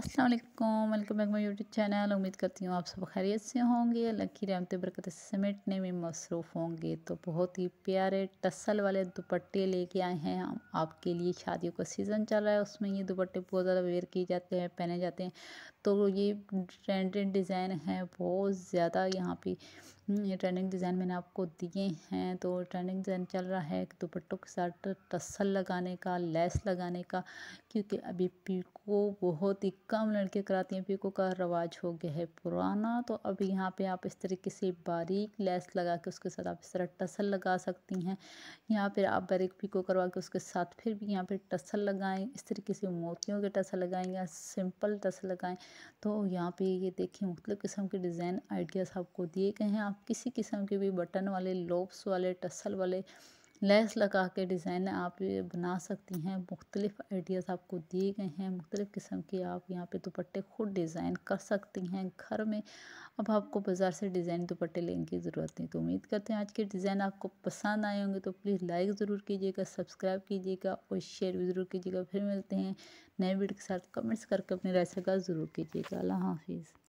अस्सलाम वालेकुम welcome back my YouTube channel उम्मीद करती हूँ आप सब खैरियत से होंगे लकी रामते रहमत बरकत समेटने में मसरूफ़ होंगे तो बहुत ही प्यारे टसल वाले दुपट्टे लेके आए हैं हम आपके लिए शादियों का सीज़न चल रहा है उसमें ये दुपट्टे बहुत ज़्यादा वेयर किए जाते हैं पहने जाते हैं तो ये ट्रेंडेड डिज़ाइन है बहुत ज़्यादा यहाँ पर हम्म, ये ट्रेंडिंग डिज़ाइन मैंने आपको दिए हैं तो ट्रेंडिंग डिज़ाइन चल रहा है दुपट्टों के साथ टसल लगाने का लेस लगाने का क्योंकि अभी पीको बहुत ही कम लड़के कराती हैं पीको का रवाज हो गया है पुराना तो अभी यहाँ पे आप इस तरीके से बारीक लेस लगा के उसके साथ आप इस तरह टसल लगा सकती हैं यहाँ पर आप बारीक पीको करवा के उसके साथ फिर भी यहाँ पर टसल लगाएँ इस तरीके से मोतियों के टसल लगाएँ या सिंपल टसल लगाएँ तो यहाँ पर ये देखें मुख्तु किस्म के डिज़ाइन आइडियाज़ आपको दिए गए हैं आप किसी किस्म के भी बटन वाले लोब्स वाले टसल वाले लेस लगा के डिज़ाइन आप ये बना सकती हैं मुख्तलिफ आइडियाज़ आपको दिए गए हैं मुख्तलिफ़ किस्म के आप यहाँ पे दुपट्टे खुद डिज़ाइन कर सकती हैं घर में अब आपको बाज़ार से डिज़ाइन दुपट्टे लेने की ज़रूरत नहीं तो उम्मीद करते हैं आज के डिज़ाइन आपको पसंद आए होंगे तो प्लीज़ लाइक ज़रूर कीजिएगा सब्सक्राइब कीजिएगा और शेयर भी ज़रूर कीजिएगा फिर मिलते हैं नए वीडियो के साथ कमेंट्स करके अपनी राय का ज़रूर कीजिएगा अल्लाह हाफिज़